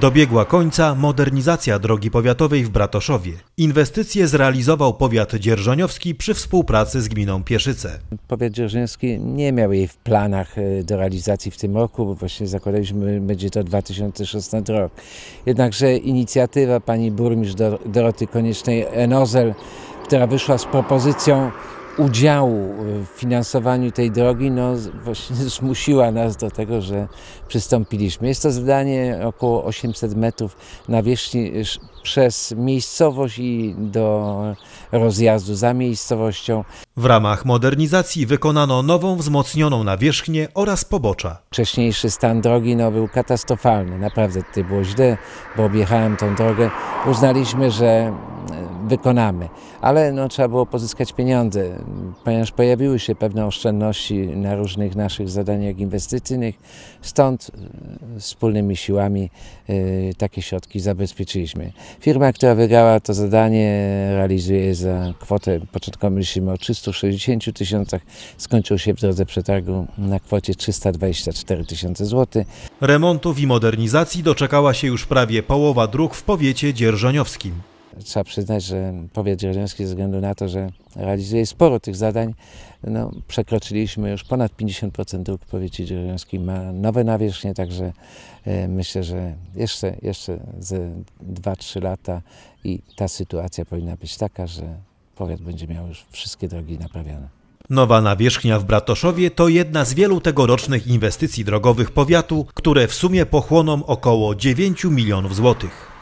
Dobiegła końca modernizacja drogi powiatowej w Bratoszowie. Inwestycje zrealizował powiat dzierżoniowski przy współpracy z gminą Pieszyce. Powiat dzierżoniowski nie miał jej w planach e, do realizacji w tym roku, bo właśnie zakładaliśmy, będzie to 2016 rok. Jednakże inicjatywa pani burmistrz Doroty Koniecznej Enozel, która wyszła z propozycją udziału y, w finansowaniu tej drogi no, właśnie zmusiła nas do tego, że przystąpiliśmy. Jest to zadanie około 800 metrów na wierzchni przez miejscowość i do rozjazdu za miejscowością. W ramach modernizacji wykonano nową, wzmocnioną nawierzchnię oraz pobocza. Wcześniejszy stan drogi no, był katastrofalny, naprawdę tutaj było źle, bo objechałem tą drogę. Uznaliśmy, że wykonamy. Ale no, trzeba było pozyskać pieniądze, ponieważ pojawiły się pewne oszczędności na różnych naszych zadaniach inwestycyjnych, stąd y, wspólnymi siłami y, takie środki zabezpieczyliśmy. Firma, która wygrała to zadanie, realizuje za kwotę, początkowo myślimy o 360 tysiącach, skończył się w drodze przetargu na kwocie 324 tysiące złotych. Remontów i modernizacji doczekała się już prawie połowa dróg w powiecie dzierżoniowskim. Trzeba przyznać, że powiat dzierżyński ze względu na to, że realizuje sporo tych zadań, no, przekroczyliśmy już ponad 50% dróg w powiecie Ma nowe nawierzchnie, także e, myślę, że jeszcze, jeszcze ze 2-3 lata i ta sytuacja powinna być taka, że powiat będzie miał już wszystkie drogi naprawione. Nowa nawierzchnia w Bratoszowie to jedna z wielu tegorocznych inwestycji drogowych powiatu, które w sumie pochłoną około 9 milionów złotych.